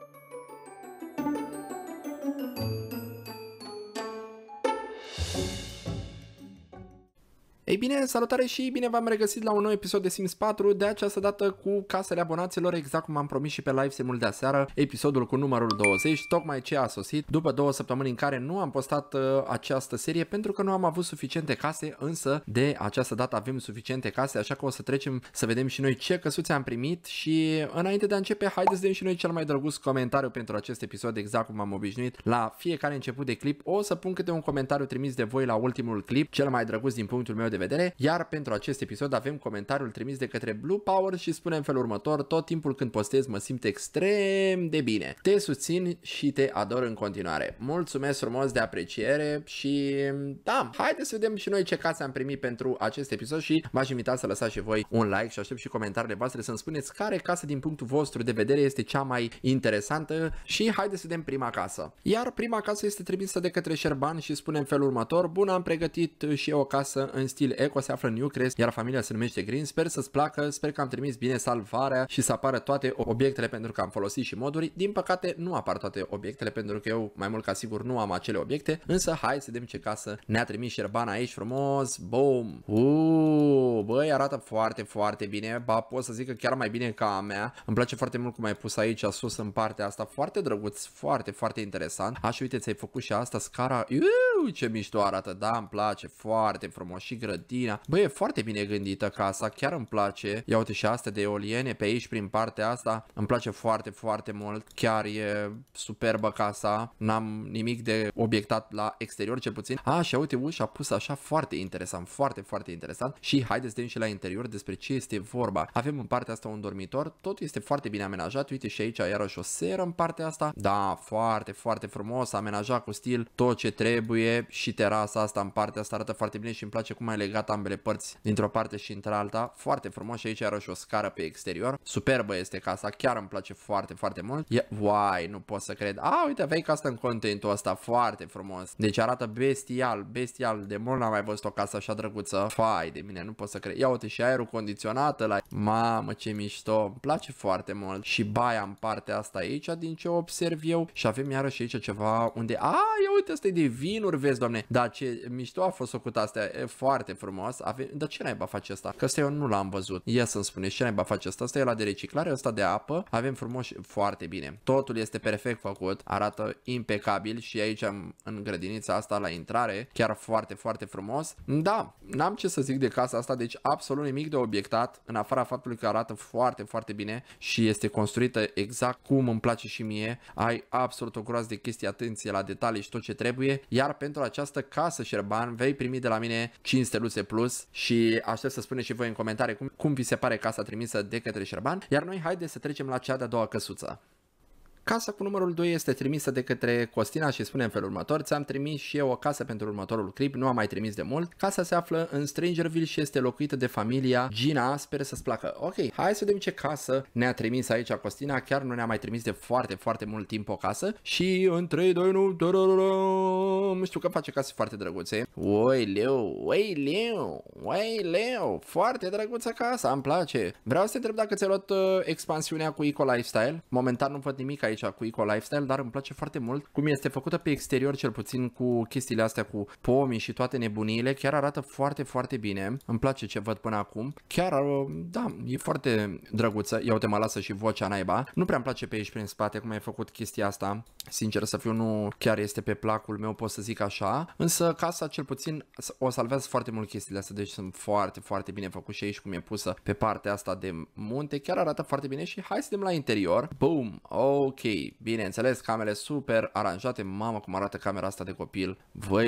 Thank you. Ei bine, salutare și bine v-am regăsit la un nou episod de Sims 4, de această dată cu casele abonaților, exact cum am promis și pe live semul de aseară, episodul cu numărul 20, tocmai ce a sosit, după două săptămâni în care nu am postat uh, această serie pentru că nu am avut suficiente case, însă de această dată avem suficiente case, așa că o să trecem să vedem și noi ce căsuțe am primit și înainte de a începe, haideți să dăm și noi cel mai drăguț comentariu pentru acest episod, exact cum am obișnuit, la fiecare început de clip o să pun câte un comentariu trimis de voi la ultimul clip, cel mai drăguț din punctul meu de vedere, iar pentru acest episod avem comentariul trimis de către Blue Power și spune în felul următor, tot timpul când postez mă simt extrem de bine. Te susțin și te ador în continuare. Mulțumesc frumos de apreciere și da, haideți să vedem și noi ce case am primit pentru acest episod și m aș invita să lăsați și voi un like și aștept și comentariile voastre să-mi spuneți care casă din punctul vostru de vedere este cea mai interesantă și haideți să vedem prima casă. Iar prima casă este trimisă de către Șerban și spune în felul următor, bun am pregătit și eu o casă în stil Probabil Eco se află în Newcrest, iar familia se numește Green. Sper să-ți placă, sper că am trimis bine salvarea și să apară toate obiectele pentru că am folosit și moduri. Din păcate nu apar toate obiectele pentru că eu mai mult ca sigur nu am acele obiecte, însă hai să vedem ce casă ne-a trimis Șerbana aici frumos. Boom! Uuu, băi, arată foarte, foarte bine. Ba, pot să zic că chiar mai bine ca a mea. Îmi place foarte mult cum ai pus aici sus în partea asta. Foarte drăguț, foarte, foarte interesant. Așa, uite, ți-ai făcut și asta, scara. Iuuu! Ui, ce mișto arată, da, îmi place, foarte frumos și grădina. Băi, e foarte bine gândită casa, chiar îmi place. Ia uite și astea de eoliene pe aici, prin partea asta. Îmi place foarte, foarte mult. Chiar e superbă casa. N-am nimic de obiectat la exterior, cel puțin. A, și uite, ușa pusă așa foarte interesant, foarte, foarte interesant. Și haideți să și la interior despre ce este vorba. Avem în partea asta un dormitor, Tot este foarte bine amenajat. Uite și aici iarăși o seră în partea asta. Da, foarte, foarte frumos, amenajat cu stil, tot ce trebuie bucătărie și terasa asta în partea asta arată foarte bine și îmi place cum ai legat ambele părți dintr-o parte și într-alta. Foarte frumos și aici și o scară pe exterior. Superbă este casa, chiar îmi place foarte, foarte mult. E... Uai, nu pot să cred. A, uite, aveai casa în contentul ăsta, foarte frumos. Deci arată bestial, bestial. De mult n-am mai văzut o casă așa drăguță. Fai de mine, nu pot să cred. Ia uite și aerul condiționat la Mamă, ce mișto. Îmi place foarte mult. Și baia în partea asta aici, din ce observ eu. Și avem iarăși aici ceva unde... A, ia uite, asta e de vinuri vezi, doamne. Dar ce mișto a fost făcut astea, e foarte frumos. Ave... Dar ce naiba face asta? Că asta eu nu l-am văzut. Ia să-mi spune, ce naiba face asta. Asta e la de reciclare, asta de apă. Avem frumos și foarte bine. Totul este perfect făcut, arată impecabil și aici am în grădinița asta la intrare, chiar foarte, foarte frumos. Da, n-am ce să zic de casa asta, deci absolut nimic de obiectat, în afara faptului că arată foarte, foarte bine și este construită exact cum îmi place și mie. Ai absolut o groază de chestii, atenție la detalii și tot ce trebuie. Iar pentru această casă Șerban vei primi de la mine 5 steluțe plus și aștept să spuneți și voi în comentarii cum, cum vi se pare casa trimisă de către Șerban, iar noi haideți să trecem la cea de-a doua căsuță. Casa cu numărul 2 este trimisă de către Costina și spune în felul următor Ți-am trimis și eu o casă pentru următorul clip, nu am mai trimis de mult Casa se află în Strangerville și este locuită de familia Gina, sper să-ți placă Ok, hai să vedem ce casă ne-a trimis aici Costina Chiar nu ne-a mai trimis de foarte, foarte mult timp o casă Și în 3, 2, 1, nu știu că face case foarte drăguțe Oi leu, oi leu, oi leu, foarte drăguță casa, îmi place Vreau să te întreb dacă ți-ai luat uh, expansiunea cu Eco Lifestyle Momentan nu văd nimic aici aici cu Eco Lifestyle, dar îmi place foarte mult cum este făcută pe exterior, cel puțin cu chestiile astea cu pomii și toate nebuniile, chiar arată foarte, foarte bine. Îmi place ce văd până acum. Chiar, uh, da, e foarte drăguță. Ia uite, mă lasă și vocea naiba. Nu prea îmi place pe aici prin spate cum ai făcut chestia asta. Sincer să fiu, nu chiar este pe placul meu, pot să zic așa. Însă casa cel puțin o salvează foarte mult chestiile astea, deci sunt foarte, foarte bine făcut și aici cum e pusă pe partea asta de munte. Chiar arată foarte bine și hai să vedem la interior. Boom! Ok, ok. Bineînțeles, camere super aranjate. Mamă cum arată camera asta de copil.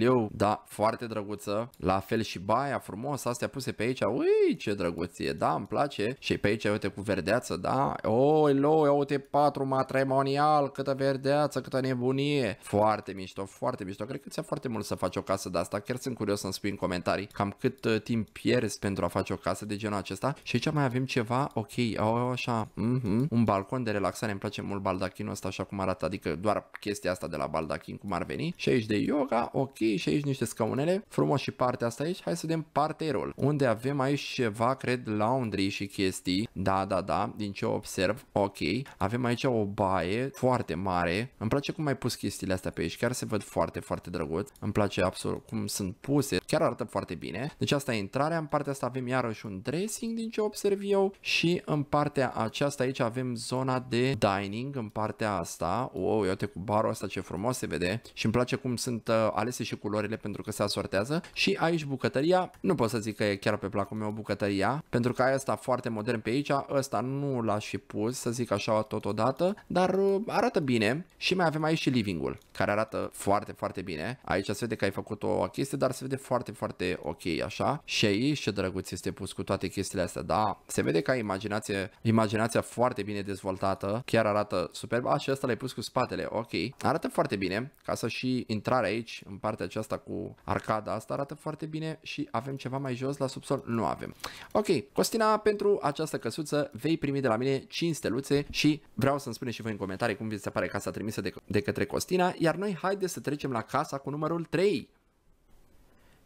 eu, da, foarte drăguță. La fel și baia frumos, astea puse pe aici. Ui, ce drăguție, da, îmi place. Și pe aici, uite, cu verdeață, da. Oi, loi, uite, patru matrimonial, câtă verdeață, câtă nebunie. Foarte mișto, foarte mișto. Cred că ți-a foarte mult să faci o casă de asta. Chiar sunt curios să-mi spui în comentarii cam cât uh, timp pierzi pentru a face o casă de genul acesta. Și aici mai avem ceva, ok, o, așa, mm -hmm. un balcon de relaxare, îmi place mult balda baldachinul ăsta așa cum arată, adică doar chestia asta de la baldachin cum ar veni. Și aici de yoga, ok, și aici niște scaunele, frumos și partea asta aici. Hai să vedem parterul, unde avem aici ceva, cred, laundry și chestii. Da, da, da, din ce observ, ok. Avem aici o baie foarte mare. Îmi place cum ai pus chestiile astea pe aici, chiar se văd foarte, foarte drăguț. Îmi place absolut cum sunt puse, chiar arată foarte bine. Deci asta e intrarea, în partea asta avem iarăși un dressing din ce observ eu și în partea aceasta aici avem zona de dining, în partea partea asta, wow, uite cu barul ăsta ce frumos se vede și îmi place cum sunt uh, alese și culorile pentru că se asortează și aici bucătăria, nu pot să zic că e chiar pe placul meu bucătăria, pentru că aia asta foarte modern pe aici, ăsta nu l-aș fi pus, să zic așa totodată, dar uh, arată bine și mai avem aici și livingul, care arată foarte, foarte bine. Aici se vede că ai făcut o chestie, dar se vede foarte, foarte ok așa. Și aici ce drăguț este pus cu toate chestiile astea, da, se vede că ai imaginație, imaginația foarte bine dezvoltată, chiar arată super superb. A, și asta l-ai pus cu spatele, ok. Arată foarte bine, ca să și intrarea aici, în partea aceasta cu arcada asta, arată foarte bine și avem ceva mai jos la subsol? Nu avem. Ok, Costina, pentru această căsuță vei primi de la mine 5 steluțe și vreau să-mi spuneți și voi în comentarii cum vi se pare casa trimisă de, de către Costina, iar noi haideți să trecem la casa cu numărul 3.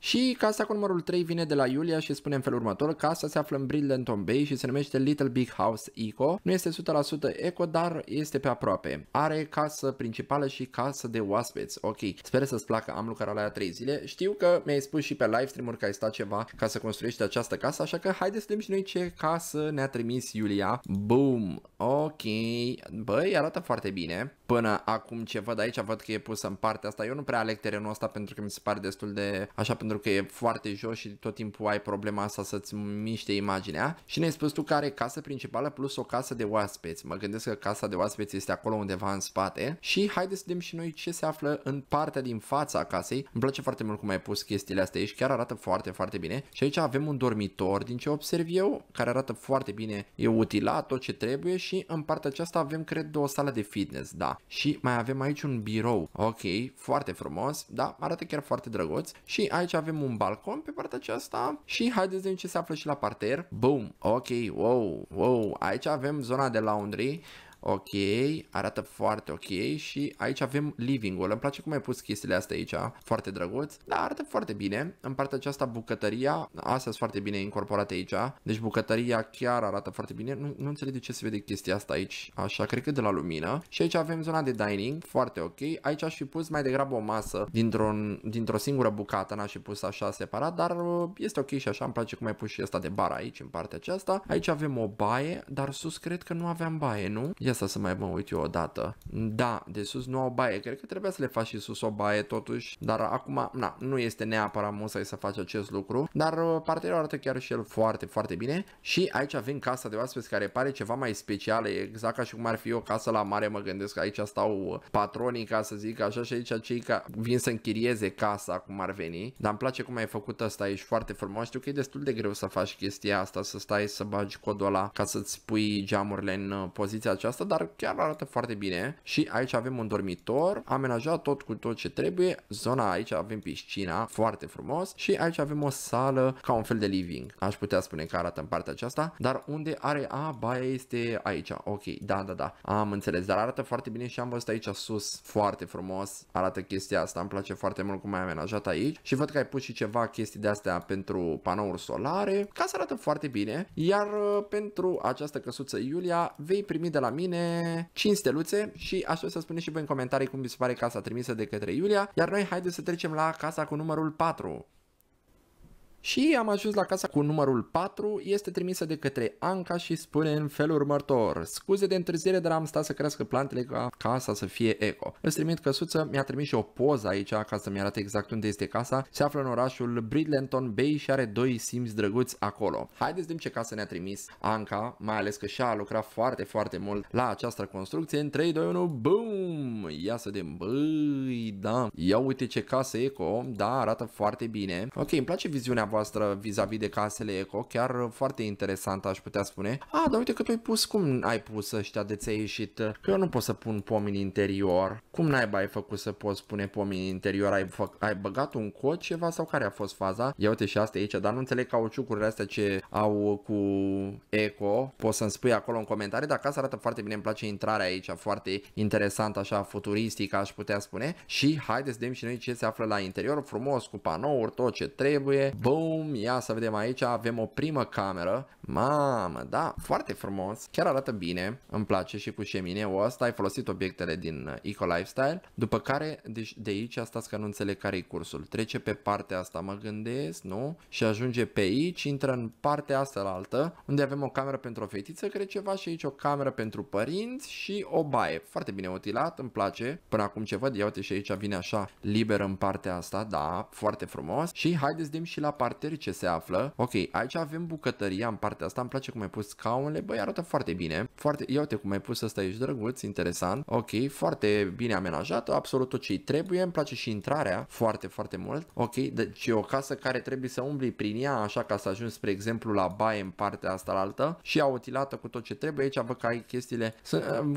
Și casa cu numărul 3 vine de la Iulia și spune în felul următor, casa se află în Bridlington Bay și se numește Little Big House Eco. Nu este 100% eco, dar este pe aproape. Are casă principală și casă de oaspeți. Ok, sper să-ți placă, am lucrat la ea 3 zile. Știu că mi-ai spus și pe live stream că ai stat ceva ca să construiești această casă, așa că haideți să vedem și noi ce casă ne-a trimis Iulia. Boom! Ok, băi, arată foarte bine. Până acum ce văd aici, văd că e pusă în partea asta. Eu nu prea aleg terenul ăsta pentru că mi se pare destul de așa pentru că e foarte jos și tot timpul ai problema asta să-ți miște imaginea și ne-ai spus tu că are casă principală plus o casă de oaspeți. Mă gândesc că casa de oaspeți este acolo undeva în spate și haideți să vedem și noi ce se află în partea din fața casei. Îmi place foarte mult cum ai pus chestiile astea aici, chiar arată foarte, foarte bine. Și aici avem un dormitor, din ce observ eu, care arată foarte bine, e utilat, tot ce trebuie și în partea aceasta avem, cred, o sală de fitness, da. Și mai avem aici un birou, ok, foarte frumos, da, arată chiar foarte drăguț și aici avem un balcon pe partea aceasta și haideți de ce se află și la parter. Boom! Ok, wow, wow, aici avem zona de laundry, Ok, arată foarte ok și aici avem living-ul. Îmi place cum ai pus chestiile astea aici, foarte drăguț. Da, arată foarte bine. În partea aceasta bucătăria, astea sunt foarte bine incorporate aici. Deci bucătăria chiar arată foarte bine. Nu, nu înțeleg de ce se vede chestia asta aici, așa, cred că de la lumină. Și aici avem zona de dining, foarte ok. Aici aș fi pus mai degrabă o masă dintr-o dintr singură bucată, n-aș fi pus așa separat, dar uh, este ok și așa. Îmi place cum ai pus și asta de bar aici, în partea aceasta. Aici avem o baie, dar sus cred că nu aveam baie, nu? Ia să mai mă uit eu dată. Da, de sus nu au baie. Cred că trebuia să le faci și sus o baie totuși. Dar acum, na, nu este neapărat musai să faci acest lucru. Dar uh, parterul arată chiar și el foarte, foarte bine. Și aici avem casa de oaspeți care pare ceva mai specială. Exact ca și cum ar fi o casă la mare. Mă gândesc că aici stau uh, patronii, ca să zic așa. Și aici cei ca vin să închirieze casa, cum ar veni. Dar îmi place cum ai făcut asta. aici, foarte frumos. Știu că e destul de greu să faci chestia asta. Să stai să bagi codul ăla ca să-ți pui geamurile în uh, poziția aceasta asta, dar chiar arată foarte bine. Și aici avem un dormitor, amenajat tot cu tot ce trebuie. Zona aici avem piscina, foarte frumos. Și aici avem o sală ca un fel de living. Aș putea spune că arată în partea aceasta, dar unde are a, baia este aici. Ok, da, da, da. Am înțeles, dar arată foarte bine și am văzut aici sus foarte frumos. Arată chestia asta, îmi place foarte mult cum ai amenajat aici. Și văd că ai pus și ceva chestii de astea pentru panouri solare. Casa arată foarte bine. Iar uh, pentru această căsuță Iulia vei primi de la mine mine 5 steluțe și aș vrea să spuneți și voi în comentarii cum vi se pare casa trimisă de către Iulia, iar noi haideți să trecem la casa cu numărul 4. Și am ajuns la casa cu numărul 4, este trimisă de către Anca și spune în felul următor Scuze de întârziere, dar am stat să crească plantele ca casa să fie eco. Îți trimit căsuță, mi-a trimis și o poză aici ca să-mi arate exact unde este casa. Se află în orașul Bridlenton Bay și are doi simți drăguți acolo. Haideți de ce casă ne-a trimis Anca, mai ales că și-a lucrat foarte, foarte mult la această construcție. În 3, 2, 1, boom! Ia să de băi, da! Ia uite ce casă eco, da, arată foarte bine. Ok, îmi place viziunea voastră voastră vis-a-vis de casele eco, chiar foarte interesant aș putea spune. A, dar uite că tu ai pus, cum ai pus ăștia de ți-ai ieșit? Că eu nu pot să pun pomi în interior. Cum n ai bai făcut să poți pune pomi în interior? Ai, fă, ai băgat un cod ceva sau care a fost faza? Ia uite și asta aici, dar nu înțeleg cauciucurile astea ce au cu eco. Poți să-mi spui acolo în comentarii, dacă asta arată foarte bine, îmi place intrarea aici, foarte interesant, așa futuristic aș putea spune. Și haideți să vedem și noi ce se află la interior, frumos, cu panouri, tot ce trebuie. Boom! Home. Ia să vedem aici, avem o primă cameră. Mamă, da, foarte frumos. Chiar arată bine. Îmi place și cu șemineu ăsta. Ai folosit obiectele din uh, Eco Lifestyle. După care, deci de aici, asta că nu înțeleg care e cursul. Trece pe partea asta, mă gândesc, nu? Și ajunge pe aici, intră în partea asta la altă, unde avem o cameră pentru o fetiță, cred ceva, și aici o cameră pentru părinți și o baie. Foarte bine utilat, îmi place. Până acum ce văd, ia uite și aici vine așa liber în partea asta, da, foarte frumos. Și haideți dim și la partea parter ce se află. Ok, aici avem bucătăria în partea asta, îmi place cum ai pus scaunele, băi arată foarte bine. Foarte, ia uite cum ai pus asta, aici, drăguț, interesant. Ok, foarte bine amenajată, absolut tot ce trebuie, îmi place și intrarea foarte, foarte mult. Ok, deci e o casă care trebuie să umbli prin ea, așa ca să ajungi, spre exemplu, la baie în partea asta la altă și utilată cu tot ce trebuie. Aici, bă, ca ai chestiile.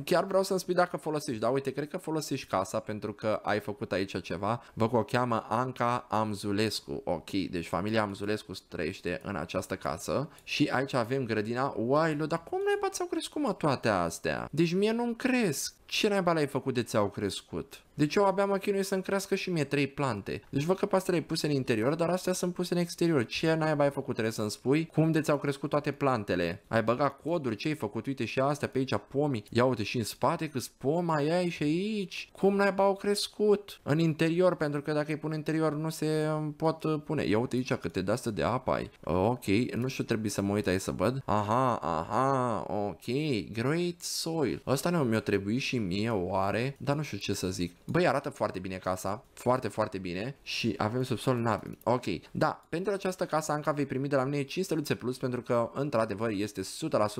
Chiar vreau să-mi spui dacă folosești, da, uite, cred că folosești casa pentru că ai făcut aici ceva. Vă o cheamă Anca Amzulescu, ok, deci familia William Zulescu trăiește în această casă și aici avem grădina. Uai, dar cum ne ți-au crescut mă toate astea? Deci mie nu-mi cresc. Ce naiba l ai făcut de ți-au crescut? Deci eu abia mă chinui să-mi crească și mie trei plante. Deci văd că pe astea le-ai puse în interior, dar astea sunt puse în exterior. Ce naiba ai făcut? Trebuie să-mi spui cum de ți-au crescut toate plantele. Ai băgat coduri, ce ai făcut? Uite și astea pe aici, pomii. Ia uite și în spate câți spoma mai ai și aici. Cum naiba au crescut? În interior, pentru că dacă îi pun interior nu se pot uh, pune. Ia uite aici câte de de apă ai. Uh, ok, nu știu, trebuie să mă uit aici să văd. Aha, aha, ok, great soil. Asta nu mi-o trebuie și mie, oare? Dar nu știu ce să zic. Băi, arată foarte bine casa, foarte, foarte bine și avem subsol, nu avem. Ok, da, pentru această casă Anca vei primi de la mine 500 luțe plus pentru că într-adevăr este 100%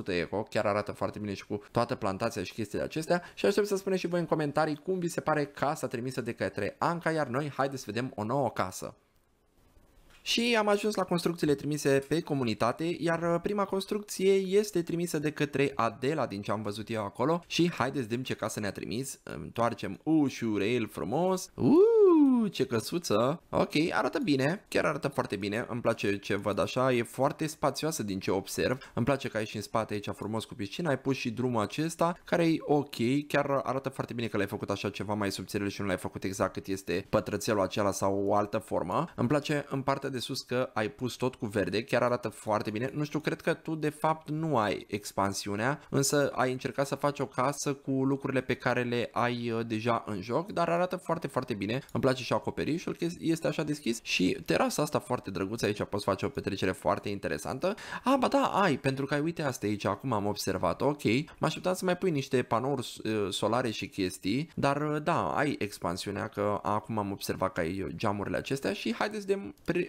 eco, chiar arată foarte bine și cu toată plantația și chestiile acestea și aștept să spuneți și voi în comentarii cum vi se pare casa trimisă de către Anca, iar noi haideți să vedem o nouă casă. Și am ajuns la construcțiile trimise pe comunitate, iar uh, prima construcție este trimisă de către Adela din ce am văzut eu acolo și haideți dim ce casă ne-a trimis, întoarcem ușurel frumos, uuu! ce căsuță. Ok, arată bine. Chiar arată foarte bine. Îmi place ce văd așa. E foarte spațioasă din ce observ. Îmi place că ai și în spate aici frumos cu piscina. Ai pus și drumul acesta care e ok. Chiar arată foarte bine că l-ai făcut așa ceva mai subțire și nu l-ai făcut exact cât este pătrățelul acela sau o altă formă. Îmi place în partea de sus că ai pus tot cu verde. Chiar arată foarte bine. Nu știu, cred că tu de fapt nu ai expansiunea, însă ai încercat să faci o casă cu lucrurile pe care le ai uh, deja în joc, dar arată foarte, foarte bine. Îmi place și și acoperișul este așa deschis și terasa asta foarte drăguță aici poți face o petrecere foarte interesantă. A, ba da, ai, pentru că ai, uite asta aici, acum am observat, ok, mă așteptam să mai pui niște panouri uh, solare și chestii, dar uh, da, ai expansiunea că acum am observat că ai geamurile acestea și haideți de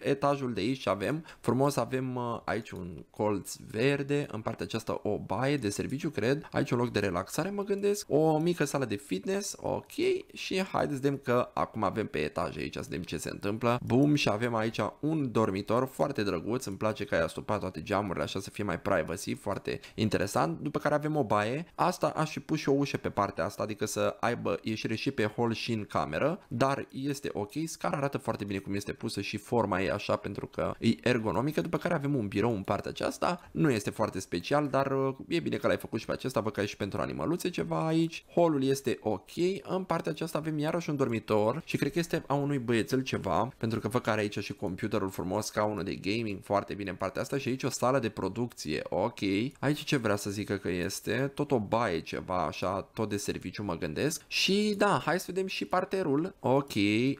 etajul de aici avem, frumos avem uh, aici un colț verde, în partea aceasta o baie de serviciu, cred, aici un loc de relaxare, mă gândesc, o mică sală de fitness, ok, și haideți de că acum avem pe etaje aici, să vedem ce se întâmplă. Bum, și avem aici un dormitor foarte drăguț, îmi place că ai astupat toate geamurile așa să fie mai privacy, foarte interesant. După care avem o baie, asta aș fi pus și o ușă pe partea asta, adică să aibă ieșire și pe hol și în cameră, dar este ok, scara arată foarte bine cum este pusă și forma ei așa pentru că e ergonomică, după care avem un birou în partea aceasta, nu este foarte special, dar uh, e bine că l-ai făcut și pe acesta, vă că ai și pentru animaluțe ceva aici, holul este ok, în partea aceasta avem iarăși un dormitor și cred că este a unui băiețel ceva, pentru că văd că are aici și computerul frumos, ca unul de gaming, foarte bine în partea asta și aici o sală de producție, ok. Aici ce vrea să zică că este? Tot o baie ceva, așa, tot de serviciu mă gândesc. Și da, hai să vedem și parterul. Ok,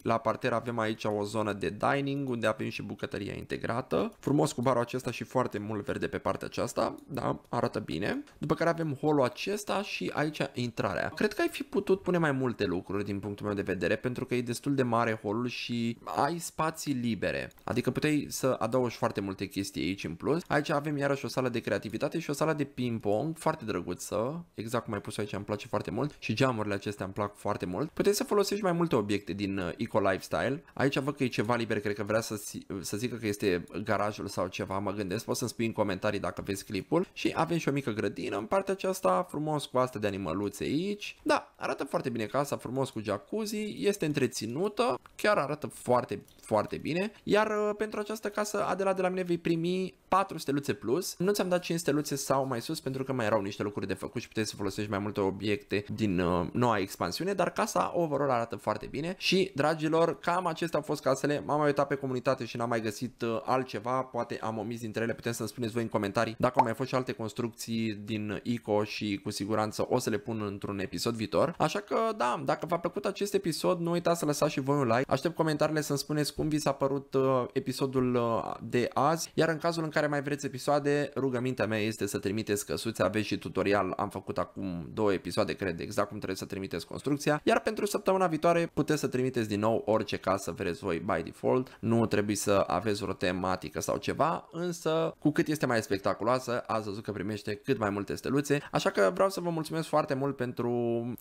la parter avem aici o zonă de dining, unde avem și bucătăria integrată. Frumos cu barul acesta și foarte mult verde pe partea aceasta, da, arată bine. După care avem holul acesta și aici intrarea. Cred că ai fi putut pune mai multe lucruri din punctul meu de vedere, pentru că e destul de mare holul și ai spații libere. Adică puteai să adaugi foarte multe chestii aici în plus. Aici avem iarăși o sală de creativitate și o sală de ping-pong foarte drăguță. Exact cum ai pus aici, îmi place foarte mult și geamurile acestea îmi plac foarte mult. Puteai să folosești mai multe obiecte din uh, Eco Lifestyle. Aici văd că e ceva liber, cred că vrea să, să zică că este garajul sau ceva, mă gândesc. Poți să-mi spui în comentarii dacă vezi clipul. Și avem și o mică grădină în partea aceasta, frumos cu asta de animăluțe aici. Da, arată foarte bine casa, frumos cu jacuzzi, este întreținută 100, chiar arată foarte, foarte bine. Iar uh, pentru această casă, Adela de la mine vei primi 4 steluțe plus. Nu ți-am dat 5 steluțe sau mai sus pentru că mai erau niște lucruri de făcut și puteai să folosești mai multe obiecte din uh, noua expansiune, dar casa overall arată foarte bine și, dragilor, cam acestea au fost casele. M-am mai uitat pe comunitate și n-am mai găsit uh, altceva, poate am omis dintre ele, puteți să-mi spuneți voi în comentarii dacă au mai fost și alte construcții din ICO și cu siguranță o să le pun într-un episod viitor. Așa că, da, dacă v-a plăcut acest episod, nu uitați să lăsați și voi voi un like. Aștept comentariile să-mi spuneți cum vi s-a părut uh, episodul uh, de azi, iar în cazul în care mai vreți episoade, rugămintea mea este să trimiteți căsuțe, aveți și tutorial, am făcut acum două episoade, cred, exact cum trebuie să trimiteți construcția, iar pentru săptămâna viitoare puteți să trimiteți din nou orice casă vreți voi by default, nu trebuie să aveți o tematică sau ceva, însă cu cât este mai spectaculoasă, ați văzut că primește cât mai multe steluțe, așa că vreau să vă mulțumesc foarte mult pentru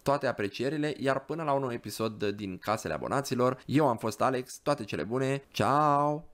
toate aprecierile, iar până la un nou episod din Casele Abonaților, dragilor, eu am fost Alex, toate cele bune, ciao!